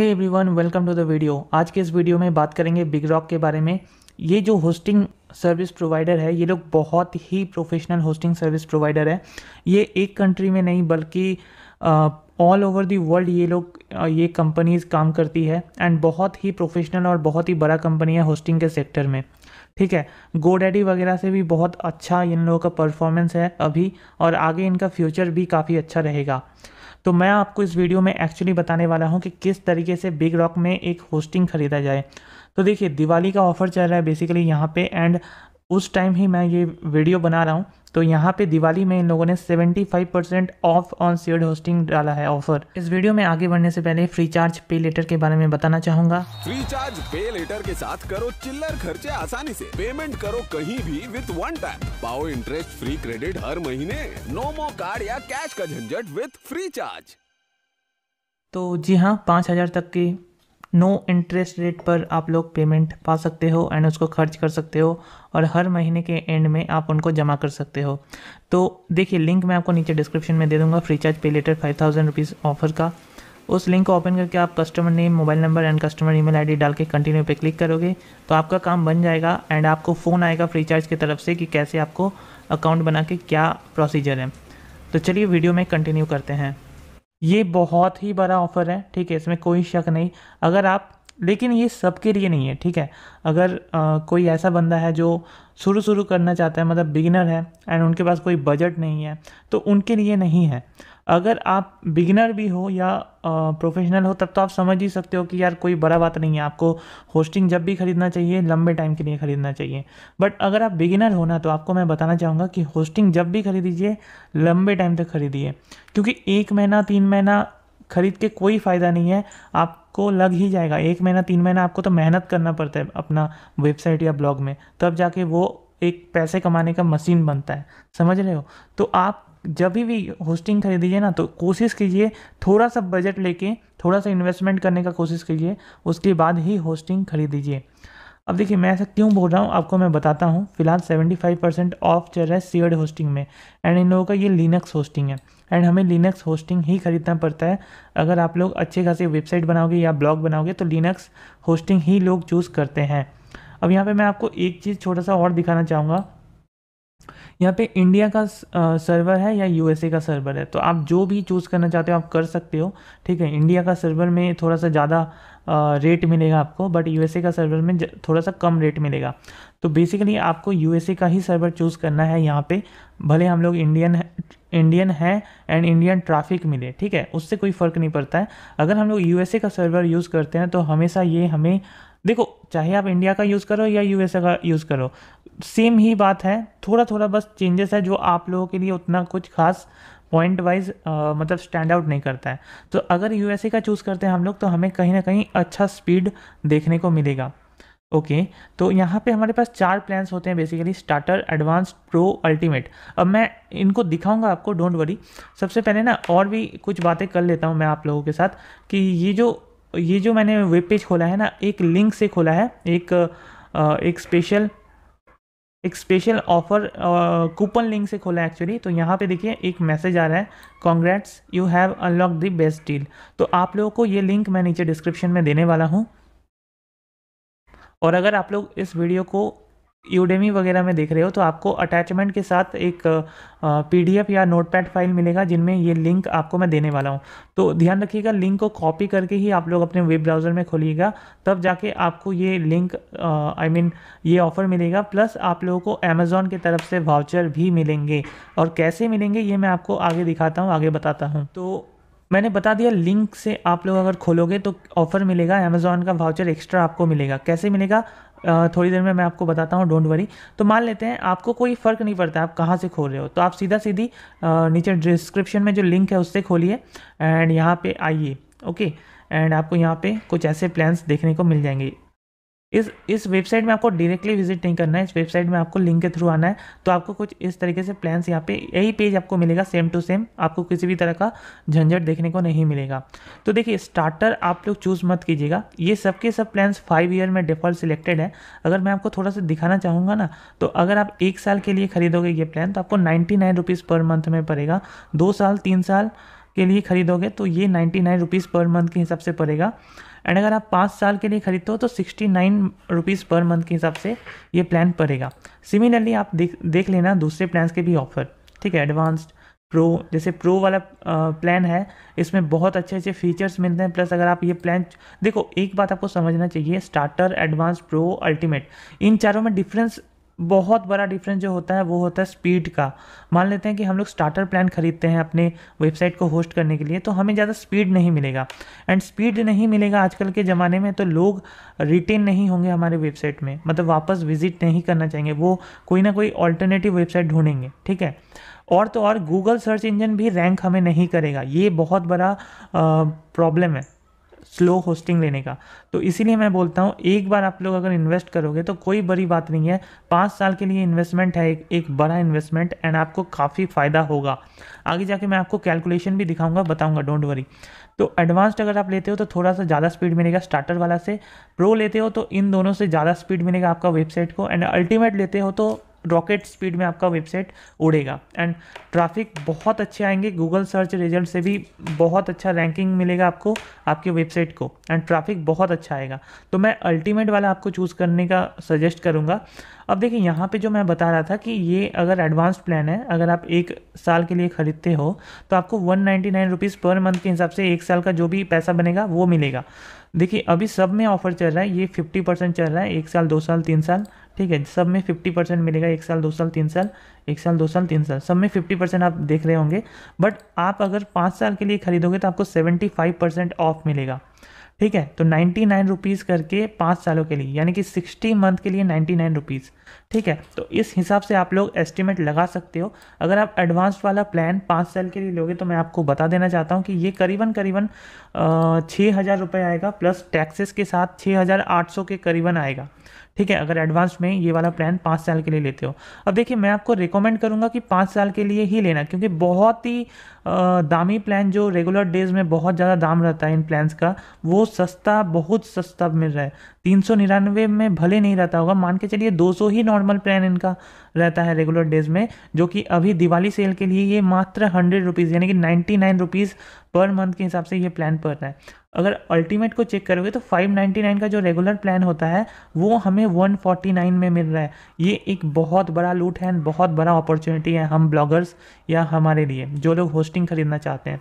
hey everyone welcome to the video आज के इस वीडियो में बात करेंगे बिग रॉक के बारे में ये जो होस्टिंग सर्विस प्रोवाइडर है ये लोग बहुत ही प्रोफेशनल होस्टिंग सर्विस प्रोवाइडर है ये एक कंट्री में नहीं बल्कि ऑल ओवर दी वर्ल्ड ये लोग ये कंपनीज काम करती है एंड बहुत ही प्रोफेशनल और बहुत ही बड़ा कंपनी है होस्टिंग के सेक्टर में ठीक है गोडेडी वगैरह से भी बहुत अच्छा इन लोगों का परफॉर्मेंस है अभी और आगे इनका फ्यूचर भी काफ़ी अच्छा रहेगा तो मैं आपको इस वीडियो में एक्चुअली बताने वाला हूँ कि किस तरीके से बिग रॉक में एक होस्टिंग ख़रीदा जाए तो देखिए दिवाली का ऑफ़र चल रहा है बेसिकली यहाँ पे एंड उस टाइम ही मैं ये वीडियो बना रहा हूँ तो यहाँ पे दिवाली में इन लोगों ने 75 percent off on shared hosting डाला है ऑफर इस वीडियो में आगे बढ़ने से पहले फ्री चार्ज पे लेटर के बारे में बताना चाहूंगा फ्री चार्ज पे लेटर के साथ करो चिल्लर खर्चे आसानी से पेमेंट करो कहीं भी विद वन टाइम पाओ इंटरेस्ट फ्री क्रेडिट हर महीने नोमो कार्ड या कैश का झंझट विद फ्री चार्ज तो जी हाँ पाँच तक की नो इंटरेस्ट रेट पर आप लोग पेमेंट पा सकते हो एंड उसको खर्च कर सकते हो और हर महीने के एंड में आप उनको जमा कर सकते हो तो देखिए लिंक मैं आपको नीचे डिस्क्रिप्शन में दे दूँगा free charge pay later five thousand rupees offer का उस लिंक को ओपन करके आप customer name mobile number and customer email ID डाल के कंटिन्यू पे क्लिक करोगे तो आपका काम बन जाएगा एंड आपको फ़ोन आएगा फ्री चार्ज की तरफ से कि कैसे आपको अकाउंट बना के क्या प्रोसीजर है तो चलिए वीडियो में कंटिन्यू करते हैं ये बहुत ही बड़ा ऑफ़र है ठीक है इसमें कोई शक नहीं अगर आप लेकिन ये सबके लिए नहीं है ठीक है अगर आ, कोई ऐसा बंदा है जो शुरू शुरू करना चाहता है मतलब बिगिनर है एंड उनके पास कोई बजट नहीं है तो उनके लिए नहीं है अगर आप बिगिनर भी हो या प्रोफेशनल हो तब तो आप समझ ही सकते हो कि यार कोई बड़ा बात नहीं है आपको होस्टिंग जब भी ख़रीदना चाहिए लंबे टाइम के लिए ख़रीदना चाहिए बट अगर आप बिगिनर हो ना तो आपको मैं बताना चाहूँगा कि होस्टिंग जब भी खरीदीजिए लंबे टाइम तक खरीदिए क्योंकि एक महीना तीन महीना खरीद के कोई फ़ायदा नहीं है आपको लग ही जाएगा एक महीना तीन महीना आपको तो मेहनत करना पड़ता है अपना वेबसाइट या ब्लॉग में तब जाके वो एक पैसे कमाने का मशीन बनता है समझ रहे हो तो आप जब भी होस्टिंग खरीदिए ना तो कोशिश कीजिए थोड़ा सा बजट लेके थोड़ा सा इन्वेस्टमेंट करने का कोशिश कीजिए उसके बाद ही होस्टिंग खरीदीजिए अब देखिए मैं ऐसा क्यों बोल रहा हूँ आपको मैं बताता हूँ फिलहाल 75 परसेंट ऑफ चल रहा है सीअर्ड होस्टिंग में एंड इन लोगों का ये लिनक्स होस्टिंग है एंड हमें लिनक्स होस्टिंग ही खरीदना पड़ता है अगर आप लोग अच्छे खासे वेबसाइट बनाओगे या ब्लॉग बनाओगे तो लिनक्स होस्टिंग ही लोग चूज़ करते हैं अब यहाँ पर मैं आपको एक चीज़ छोटा सा और दिखाना चाहूँगा यहाँ पे इंडिया का सर्वर है या यूएसए का सर्वर है तो आप जो भी चूज़ करना चाहते हो आप कर सकते हो ठीक है इंडिया का सर्वर में थोड़ा सा ज़्यादा रेट मिलेगा आपको बट यूएसए का सर्वर में थोड़ा सा कम रेट मिलेगा तो बेसिकली आपको यूएसए का ही सर्वर चूज़ करना है यहाँ पे भले हम लोग इंडियन है इंडियन है एंड इंडियन ट्राफिक मिले ठीक है उससे कोई फ़र्क नहीं पड़ता है अगर हम लोग यूएसए का सर्वर यूज़ करते हैं तो हमेशा ये हमें देखो चाहे आप इंडिया का यूज़ करो या यूएसए का यूज़ करो सेम ही बात है थोड़ा थोड़ा बस चेंजेस है जो आप लोगों के लिए उतना कुछ खास पॉइंट वाइज मतलब स्टैंड आउट नहीं करता है तो अगर यू का चूज़ करते हैं हम लोग तो हमें कहीं ना कहीं अच्छा स्पीड देखने को मिलेगा ओके okay, तो यहाँ पे हमारे पास चार प्लान्स होते हैं basically starter advance pro ultimate अब मैं इनको दिखाऊंगा आपको डोंट वरी सबसे पहले ना और भी कुछ बातें कर लेता हूँ मैं आप लोगों के साथ कि ये जो ये जो मैंने वेब पेज खोला है ना एक लिंक से खोला है एक एक स्पेशल एक स्पेशल ऑफर कूपन लिंक से खोला है एक्चुअली तो यहाँ पे देखिए एक मैसेज आ रहा है congrats you have unlock the best deal तो आप लोगों को ये लिंक मैं नीचे डिस्क्रिप्शन में देने वाला हूँ और अगर आप लोग इस वीडियो को यूडेमी वगैरह में देख रहे हो तो आपको अटैचमेंट के साथ एक पीडीएफ या नोटपैड फाइल मिलेगा जिनमें ये लिंक आपको मैं देने वाला हूँ तो ध्यान रखिएगा लिंक को कॉपी करके ही आप लोग अपने वेब ब्राउज़र में खोलिएगा तब जाके आपको ये link I I mean mean, ये ऑफ़र मिलेगा प्लस आप लोगों को अमेज़ोन की तरफ से वाउचर भी मिलेंगे और कैसे मिलेंगे ये मैं आपको आगे दिखाता हूँ आगे बताता हूँ तो मैंने बता दिया लिंक से आप लोग अगर खोलोगे तो ऑफ़र मिलेगा अमेजोन का वाउचर एक्स्ट्रा आपको मिलेगा कैसे मिलेगा थोड़ी देर में मैं आपको बताता हूँ डोंट वरी तो मान लेते हैं आपको कोई फ़र्क नहीं पड़ता आप कहाँ से खोल रहे हो तो आप सीधा सीधी नीचे डिस्क्रिप्शन में जो लिंक है उससे खोलिए एंड यहाँ पर आइए ओके एंड आपको यहाँ पे कुछ ऐसे प्लान्स देखने को मिल जाएंगे इस इस वेबसाइट में आपको डायरेक्टली विजिट नहीं करना है इस वेबसाइट में आपको लिंक के थ्रू आना है तो आपको कुछ इस तरीके से प्लान्स यहाँ पे यही पेज आपको मिलेगा सेम टू सेम आपको किसी भी तरह का झंझट देखने को नहीं मिलेगा तो देखिए स्टार्टर आप लोग चूज़ मत कीजिएगा ये सब सब प्लान्स फाइव ईयर में डिफ़ॉल्ट सिलेक्टेड है अगर मैं आपको थोड़ा सा दिखाना चाहूँगा ना तो अगर आप एक साल के लिए खरीदोगे ये प्लान तो आपको ninety nine rupees per month में पड़ेगा दो साल तीन साल के लिए खरीदोगे तो ये ninety nine rupees per month के हिसाब से पड़ेगा एंड अगर आप पाँच साल के लिए खरीदते हो तो sixty nine rupees per month के हिसाब से ये प्लान पड़ेगा सिमिलरली आप देख देख लेना दूसरे प्लान्स के भी ऑफर ठीक है एडवांस्ड प्रो जैसे प्रो वाला प्लान है इसमें बहुत अच्छे अच्छे फीचर्स मिलते हैं प्लस अगर आप ये प्लान देखो एक बात आपको समझना चाहिए स्टार्टर एडवांस प्रो अल्टीमेट इन चारों में डिफरेंस बहुत बड़ा डिफरेंस जो होता है वो होता है स्पीड का मान लेते हैं कि हम लोग स्टार्टर प्लान खरीदते हैं अपने वेबसाइट को होस्ट करने के लिए तो हमें ज़्यादा स्पीड नहीं मिलेगा एंड स्पीड नहीं मिलेगा आजकल के ज़माने में तो लोग रिटेन नहीं होंगे हमारे वेबसाइट में मतलब वापस विजिट नहीं करना चाहेंगे वो कोई ना कोई ऑल्टरनेटिव वेबसाइट ढूंढेंगे ठीक है और तो और गूगल सर्च इंजन भी रैंक हमें नहीं करेगा ये बहुत बड़ा प्रॉब्लम है स्लो होस्टिंग लेने का तो इसीलिए मैं बोलता हूँ एक बार आप लोग अगर इन्वेस्ट करोगे तो कोई बड़ी बात नहीं है पाँच साल के लिए इन्वेस्टमेंट है एक, एक बड़ा इन्वेस्टमेंट एंड आपको काफ़ी फ़ायदा होगा आगे जाके मैं आपको कैलकुलेशन भी दिखाऊंगा बताऊंगा डोंट वरी तो एडवांस्ड अगर आप लेते हो तो थोड़ा सा ज़्यादा स्पीड मिलेगा स्टार्टर वाला से प्रो लेते हो तो इन दोनों से ज़्यादा स्पीड मिलेगा आपका वेबसाइट को एंड अल्टीमेट लेते हो तो रॉकेट स्पीड में आपका वेबसाइट उड़ेगा एंड ट्रैफिक बहुत अच्छे आएंगे गूगल सर्च रिजल्ट से भी बहुत अच्छा रैंकिंग मिलेगा आपको आपकी वेबसाइट को एंड ट्रैफिक बहुत अच्छा आएगा तो मैं अल्टीमेट वाला आपको चूज़ करने का सजेस्ट करूँगा अब देखिए यहाँ पे जो मैं बता रहा था कि ये अगर एडवांस प्लान है अगर आप एक साल के लिए ख़रीदते हो तो आपको one ninety nine rupees per month के हिसाब से एक साल का जो भी पैसा बनेगा वो मिलेगा देखिए अभी सब में ऑफर चल रहा है ये फिफ्टी परसेंट चल रहा है एक साल दो साल तीन साल ठीक है सब में फिफ्टी परसेंट मिलेगा एक साल दो साल तीन साल एक साल दो साल तीन साल सब में फिफ्टी परसेंट आप देख रहे होंगे बट आप अगर पाँच साल के लिए खरीदोगे तो आपको सेवेंटी फाइव परसेंट ऑफ मिलेगा ठीक है तो नाइन्टी नाइन रुपीज़ करके पाँच सालों के लिए यानी कि सिक्सटी मंथ के लिए नाइन्टी नाइन रुपीज़ ठीक है तो इस हिसाब से आप लोग एस्टिमेट लगा सकते हो अगर आप एडवांस वाला प्लान पाँच साल के लिए लोगे तो मैं आपको बता देना चाहता हूँ कि ये करीबन करीबन छः हज़ार रुपये आएगा प्लस टैक्सेस के साथ छः हज़ार आठ सौ के करीबन आएगा ठीक है अगर एडवांस में ये वाला प्लान पाँच साल के लिए लेते हो अब देखिए मैं आपको रिकमेंड करूँगा कि पाँच साल के लिए ही लेना क्योंकि बहुत ही दामी प्लान जो रेगुलर डेज में बहुत ज़्यादा दाम रहता है इन प्लान्स का वो सस्ता बहुत सस्ता मिल रहा है तीन सौ निन्यानवे में भले नहीं रहता होगा मान के चलिए दो सौ ही नॉर्मल प्लान इनका रहता है रेगुलर डेज में जो कि अभी दिवाली सेल के लिए ये मात्र हंड्रेड रुपीज़ यानी कि ninety nine rupees per month के हिसाब से ये प्लान पर रहा है अगर अल्टीमेट को चेक करोगे तो 599 का जो रेगुलर प्लान होता है वो हमें 149 में मिल रहा है ये एक बहुत बड़ा लूट है बहुत बड़ा अपॉर्चुनिटी है हम ब्लॉगर्स या हमारे लिए जो लोग होस्टिंग खरीदना चाहते हैं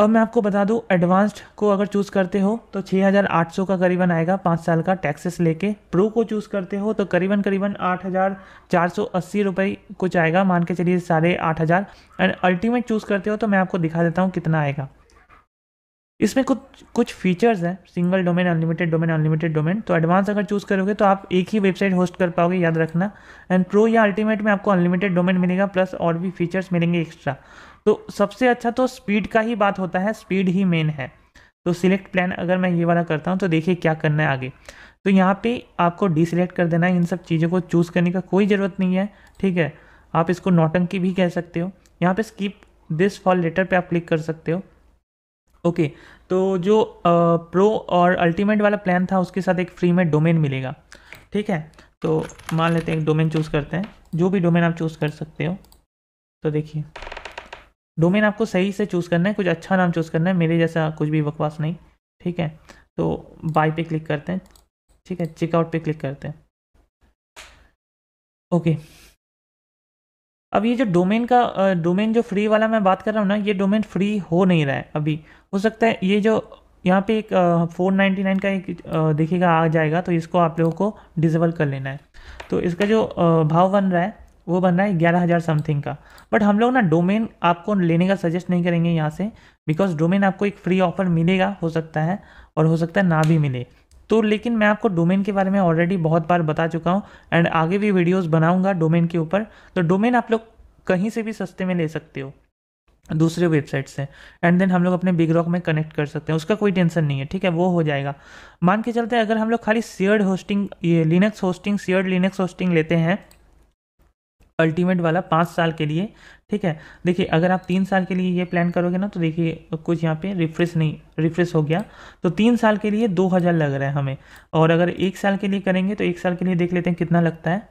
अब मैं आपको बता दूं एडवांस्ड को अगर चूज़ करते हो तो 6,800 का करीबन आएगा पाँच साल का टैक्सेस लेके प्रो को चूज़ करते हो तो करीबन करीबन आठ हज़ार चार सौ अस्सी रुपये कुछ आएगा मान के चलिए साढ़े आठ हज़ार एंड अल्टीमेट चूज़ करते हो तो मैं आपको दिखा देता हूँ कितना आएगा इसमें कुछ कुछ फीचर्स हैं single domain unlimited domain unlimited domain तो एडवांस अगर चूज़ करोगे तो आप एक ही वेबसाइट होस्ट कर पाओगे याद रखना एंड प्रो या अल्टीमेट में आपको अनलिमिटेड डोमेन मिलेगा प्लस और भी फीचर्स मिलेंगे एक्स्ट्रा तो सबसे अच्छा तो स्पीड का ही बात होता है स्पीड ही मेन है तो सिलेक्ट प्लान अगर मैं ये वाला करता हूँ तो देखिए क्या करना है आगे तो यहाँ पे आपको डिसलेक्ट कर देना है इन सब चीज़ों को चूज़ करने का कोई ज़रूरत नहीं है ठीक है आप इसको नोटंकी भी कह सकते हो यहाँ पे स्किप दिस फॉल लेटर पे आप क्लिक कर सकते हो ओके तो जो आ, प्रो और अल्टीमेट वाला प्लान था उसके साथ एक फ्री में डोमेन मिलेगा ठीक है तो मान लेते हैं एक डोमेन चूज़ करते हैं जो भी डोमेन आप चूज़ कर सकते हो तो देखिए डोमेन आपको सही से चूज़ करना है कुछ अच्छा नाम चूज़ करना है मेरे जैसा कुछ भी बकवास नहीं ठीक है तो बाय पे क्लिक करते हैं ठीक है चेकआउट पे क्लिक करते हैं ओके अब ये जो डोमेन का डोमेन जो फ्री वाला मैं बात कर रहा हूँ ना ये डोमेन फ्री हो नहीं रहा है अभी हो सकता है ये जो यहाँ पे एक फोर नाइन्टी नाइन का एक देखेगा आ जाएगा तो इसको आप लोगों को डिजेबल कर लेना है तो इसका जो भाव बन रहा है वो बन रहा है ग्यारह हज़ार समथिंग का बट हम लोग ना डोमेन आपको लेने का सजेस्ट नहीं करेंगे यहाँ से बिकॉज डोमेन आपको एक फ्री ऑफर मिलेगा हो सकता है और हो सकता है ना भी मिले तो लेकिन मैं आपको डोमेन के बारे में ऑलरेडी बहुत बार बता चुका हूँ एंड आगे भी वीडियोस बनाऊंगा डोमेन के ऊपर तो डोमेन आप लोग कहीं से भी सस्ते में ले सकते हो दूसरे वेबसाइट से एंड देन हम लोग अपने बिग रॉक में कनेक्ट कर सकते हैं उसका कोई टेंशन नहीं है ठीक है वो हो जाएगा मान के चलते अगर हम लोग खाली सियर्ड होस्टिंग ये Linux hosting shared Linux hosting लेते हैं अल्टीमेट वाला पाँच साल के लिए ठीक है देखिए अगर आप तीन साल के लिए ये प्लान करोगे ना तो देखिए कुछ यहाँ पे रिफ्रेश नहीं रिफ्रेश हो गया तो तीन साल के लिए दो हज़ार लग रहा है हमें और अगर एक साल के लिए करेंगे तो एक साल के लिए देख लेते हैं कितना लगता है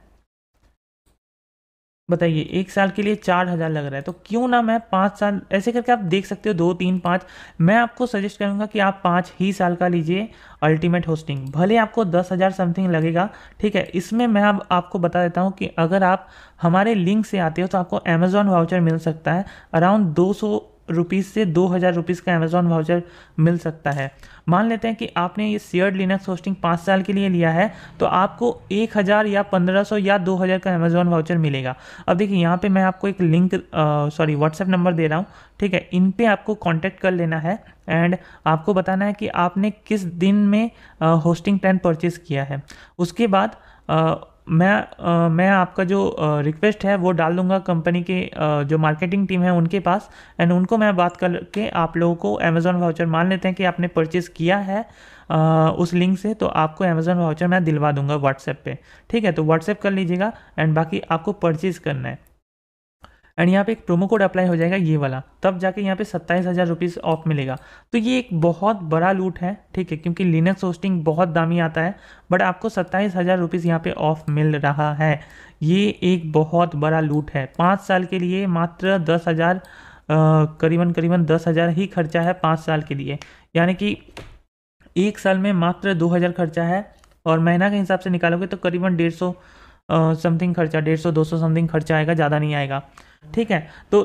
बताइए एक साल के लिए चार हज़ार लग रहा है तो क्यों ना मैं पाँच साल ऐसे करके आप देख सकते हो दो तीन पाँच मैं आपको सजेस्ट करूँगा कि आप पाँच ही साल का लीजिए अल्टीमेट होस्टिंग भले आपको दस हज़ार समथिंग लगेगा ठीक है इसमें मैं अब आपको बता देता हूँ कि अगर आप हमारे लिंक से आते हो तो आपको अमेज़ॉन वाउचर मिल सकता है अराउंड दो सौ रुपीज़ से दो हज़ार रुपीज़ का अमेज़ॉन वाउचर मिल सकता है मान लेते हैं कि आपने ये सियर्ड लिनक्स होस्टिंग पाँच साल के लिए लिया है तो आपको एक हज़ार या पंद्रह सौ या दो हज़ार का अमेज़ॉन वाउचर मिलेगा अब देखिए यहाँ पे मैं आपको एक लिंक सॉरी व्हाट्सएप नंबर दे रहा हूँ ठीक है इन पे आपको कॉन्टैक्ट कर लेना है एंड आपको बताना है कि आपने किस दिन में होस्टिंग प्लान परचेज़ किया है उसके बाद मैं आ, मैं आपका जो रिक्वेस्ट है वो डाल दूंगा कंपनी के आ, जो मार्केटिंग टीम है उनके पास एंड उनको मैं बात करके आप लोगों को अमेज़ोन वाउचर मान लेते हैं कि आपने परचेज़ किया है आ, उस लिंक से तो आपको अमेज़ोन वाउचर मैं दिलवा दूंगा व्हाट्सएप पे ठीक है तो व्हाट्सएप कर लीजिएगा एंड बाकी आपको परचेज़ करना है एंड यहाँ पे एक प्रोमो कोड अप्लाई हो जाएगा ये वाला तब जाके यहाँ पे सत्ताईस हज़ार रुपीज़ ऑफ मिलेगा तो ये एक बहुत बड़ा लूट है ठीक है क्योंकि लिनक्स होस्टिंग बहुत दामी आता है बट आपको सत्ताईस हज़ार रुपीज़ यहाँ पे ऑफ मिल रहा है ये एक बहुत बड़ा लूट है पाँच साल के लिए मात्र दस हज़ार करीबन करीबन दस हज़ार ही खर्चा है पाँच साल के लिए यानी कि एक साल में मात्र दो हज़ार खर्चा है और महीना के हिसाब से निकालोगे तो करीबन डेढ़ सौ समथिंग खर्चा डेढ़ सौ दो सौ समथिंग खर्चा आएगा ज़्यादा नहीं आएगा ठीक है तो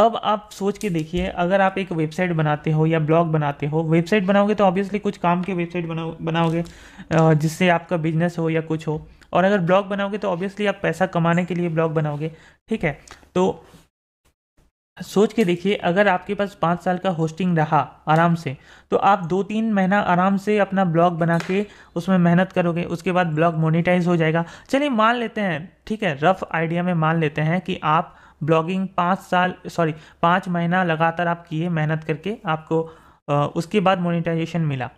अब आप सोच के देखिए अगर आप एक वेबसाइट बनाते हो या ब्लॉग बनाते हो वेबसाइट बनाओगे तो ऑब्वियसली कुछ काम के वेबसाइट बनाओ बनाओगे जिससे आपका बिजनेस हो या कुछ हो और अगर ब्लॉग बनाओगे तो ऑब्वियसली आप पैसा कमाने के लिए ब्लॉग बनाओगे ठीक है तो सोच के देखिए अगर आपके पास पाँच साल का होस्टिंग रहा आराम से तो आप दो तीन महीना आराम से अपना ब्लॉग बना के उसमें मेहनत करोगे उसके बाद ब्लॉग मोनिटाइज हो जाएगा चलिए मान लेते हैं ठीक है रफ आइडिया में मान लेते हैं कि आप ब्लॉगिंग पाँच साल सॉरी पाँच महीना लगातार आप किए मेहनत करके आपको उसके बाद मोनिटाइजेशन मिला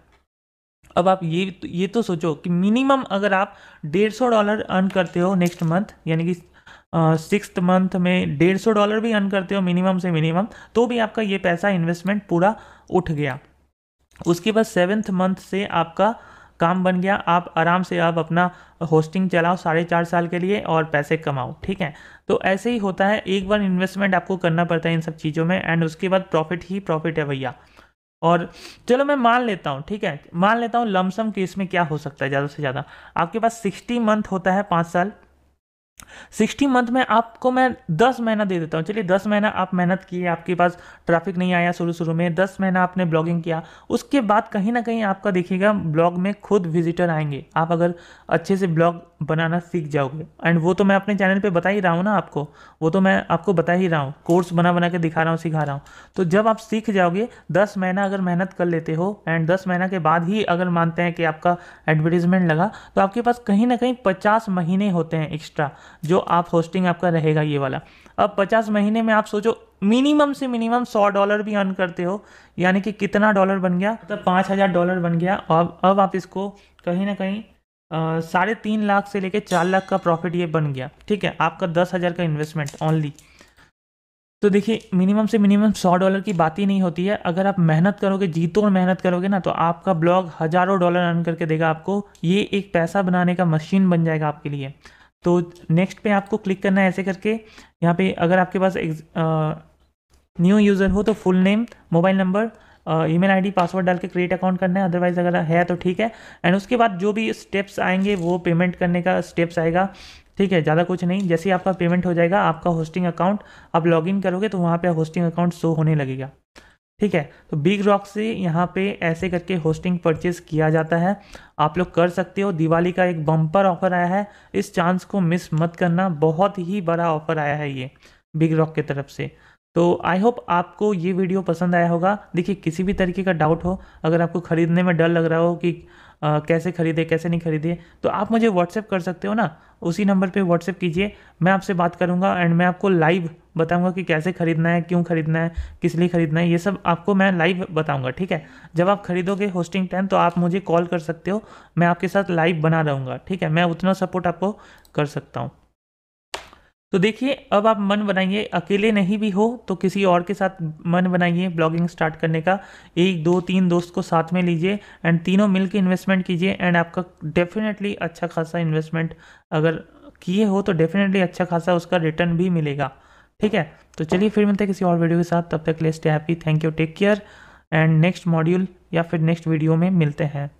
अब आप ये ये तो सोचो कि मिनिमम अगर आप डेढ़ सौ डॉलर अर्न करते हो नेक्स्ट मंथ यानी कि सिक्स मंथ में डेढ़ सौ डॉलर भी अर्न करते हो मिनिमम से मिनिमम तो भी आपका ये पैसा इन्वेस्टमेंट पूरा उठ गया उसके बाद सेवेंथ मंथ से आपका काम बन गया आप आराम से आप अपना होस्टिंग चलाओ साढ़े चार साल के लिए और पैसे कमाओ ठीक है तो ऐसे ही होता है एक बार इन्वेस्टमेंट आपको करना पड़ता है इन सब चीज़ों में एंड उसके बाद प्रॉफिट ही प्रॉफिट है भैया और चलो मैं मान लेता हूँ ठीक है मान लेता हूँ लमसम केस में क्या हो सकता है ज़्यादा से ज़्यादा आपके पास सिक्सटी मंथ होता है पाँच साल सिक्सटी मंथ में आपको मैं दस महीना दे देता हूँ चलिए दस महीना आप मेहनत किए आपके पास ट्रैफिक नहीं आया शुरू शुरू में दस महीना आपने ब्लॉगिंग किया उसके बाद कहीं ना कहीं आपका देखिएगा ब्लॉग में खुद विजिटर आएंगे आप अगर अच्छे से ब्लॉग बनाना सीख जाओगे एंड वो तो मैं अपने चैनल पे बता ही रहा हूँ ना आपको वो तो मैं आपको बता ही रहा हूँ कोर्स बना बना के दिखा रहा हूँ सिखा रहा हूँ तो जब आप सीख जाओगे दस महीना अगर मेहनत कर लेते हो एंड दस महीना के बाद ही अगर मानते हैं कि आपका एडवर्टीजमेंट लगा तो आपके पास कहीं ना कहीं पचास महीने होते हैं एक्स्ट्रा जो आप होस्टिंग आपका रहेगा ये वाला अब पचास महीने में आप सोचो मिनिमम से मिनिमम सौ डॉलर भी अर्न करते हो यानी कि कितना डॉलर बन गया मतलब तो पाँच हज़ार डॉलर बन गया और अब आप इसको कहीं ना कहीं साढ़े तीन लाख से लेके चार लाख का प्रॉफिट ये बन गया ठीक है आपका दस हज़ार का इन्वेस्टमेंट ओनली तो देखिए मिनिमम से मिनिमम सौ डॉलर की बात ही नहीं होती है अगर आप मेहनत करोगे जीतो और मेहनत करोगे ना तो आपका ब्लॉग हज़ारों डॉलर अर्न करके देगा आपको ये एक पैसा बनाने का मशीन बन जाएगा आपके लिए तो नेक्स्ट पे आपको क्लिक करना है ऐसे करके यहाँ पे अगर आपके पास न्यू यूज़र हो तो full name mobile number email password डाल के क्रिएट अकाउंट करना है अदरवाइज अगर है तो ठीक है एंड उसके बाद जो भी स्टेप्स आएंगे वो पेमेंट करने का स्टेप्स आएगा ठीक है ज़्यादा कुछ नहीं जैसे ही आपका पेमेंट हो जाएगा आपका होस्टिंग अकाउंट आप लॉगिन करोगे तो वहाँ पे होस्टिंग अकाउंट शो होने लगेगा ठीक है तो बिग रॉक से यहाँ पे ऐसे करके होस्टिंग परचेज किया जाता है आप लोग कर सकते हो दिवाली का एक बम्पर ऑफर आया है इस चांस को मिस मत करना बहुत ही बड़ा ऑफर आया है ये बिग रॉक की तरफ से तो आई होप आपको ये वीडियो पसंद आया होगा देखिए किसी भी तरीके का डाउट हो अगर आपको ख़रीदने में डर लग रहा हो कि आ, कैसे ख़रीदे कैसे नहीं ख़रीदे तो आप मुझे व्हाट्सएप कर सकते हो ना उसी नंबर पे व्हाट्सएप कीजिए मैं आपसे बात करूँगा एंड मैं आपको लाइव बताऊँगा कि कैसे ख़रीदना है क्यों ख़रीदना है किस लिए ख़रीदना है ये सब आपको मैं लाइव बताऊँगा ठीक है जब आप ख़रीदोगे होस्टिंग टाइम तो आप मुझे कॉल कर सकते हो मैं आपके साथ लाइव बना रहूँगा ठीक है मैं उतना सपोर्ट आपको कर सकता हूँ तो देखिए अब आप मन बनाइए अकेले नहीं भी हो तो किसी और के साथ मन बनाइए ब्लॉगिंग स्टार्ट करने का एक दो तीन दोस्त को साथ में लीजिए एंड तीनों मिलकर इन्वेस्टमेंट कीजिए एंड आपका डेफिनेटली अच्छा खासा इन्वेस्टमेंट अगर किए हो तो डेफिनेटली अच्छा खासा उसका रिटर्न भी मिलेगा ठीक है तो चलिए फिर मिलते हैं किसी और वीडियो के साथ तब तक ले stay happy thank you take care and next module या फिर नेक्स्ट वीडियो में मिलते हैं